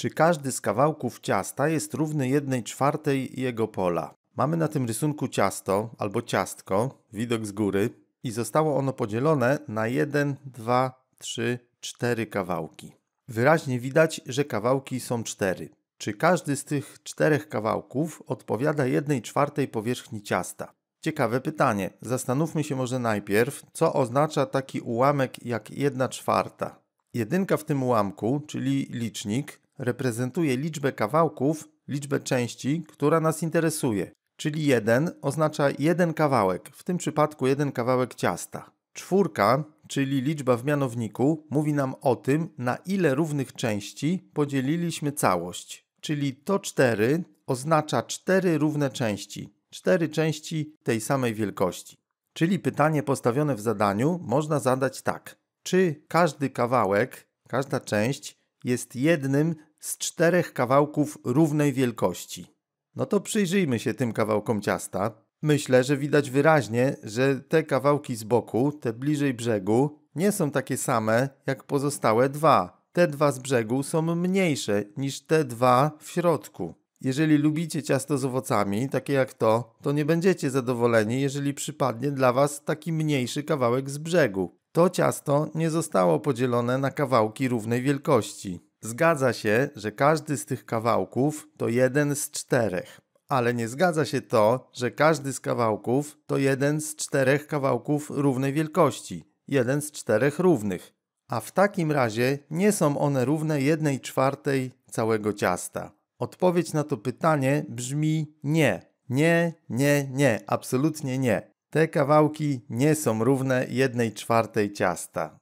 Czy każdy z kawałków ciasta jest równy 1 czwartej jego pola? Mamy na tym rysunku ciasto albo ciastko, widok z góry i zostało ono podzielone na 1, 2, 3, 4 kawałki. Wyraźnie widać, że kawałki są 4. Czy każdy z tych czterech kawałków odpowiada 1 czwartej powierzchni ciasta? Ciekawe pytanie. Zastanówmy się może najpierw, co oznacza taki ułamek jak 1 czwarta. Jedynka w tym ułamku, czyli licznik, reprezentuje liczbę kawałków, liczbę części, która nas interesuje. Czyli 1 oznacza jeden kawałek, w tym przypadku jeden kawałek ciasta. Czwórka, czyli liczba w mianowniku, mówi nam o tym, na ile równych części podzieliliśmy całość. Czyli to 4 oznacza 4 równe części, 4 części tej samej wielkości. Czyli pytanie postawione w zadaniu można zadać tak. Czy każdy kawałek, każda część jest jednym z czterech kawałków równej wielkości. No to przyjrzyjmy się tym kawałkom ciasta. Myślę, że widać wyraźnie, że te kawałki z boku, te bliżej brzegu, nie są takie same jak pozostałe dwa. Te dwa z brzegu są mniejsze niż te dwa w środku. Jeżeli lubicie ciasto z owocami, takie jak to, to nie będziecie zadowoleni, jeżeli przypadnie dla Was taki mniejszy kawałek z brzegu. To ciasto nie zostało podzielone na kawałki równej wielkości. Zgadza się, że każdy z tych kawałków to jeden z czterech, ale nie zgadza się to, że każdy z kawałków to jeden z czterech kawałków równej wielkości, jeden z czterech równych, a w takim razie nie są one równe jednej czwartej całego ciasta. Odpowiedź na to pytanie brzmi nie. Nie, nie, nie, absolutnie nie. Te kawałki nie są równe jednej czwartej ciasta.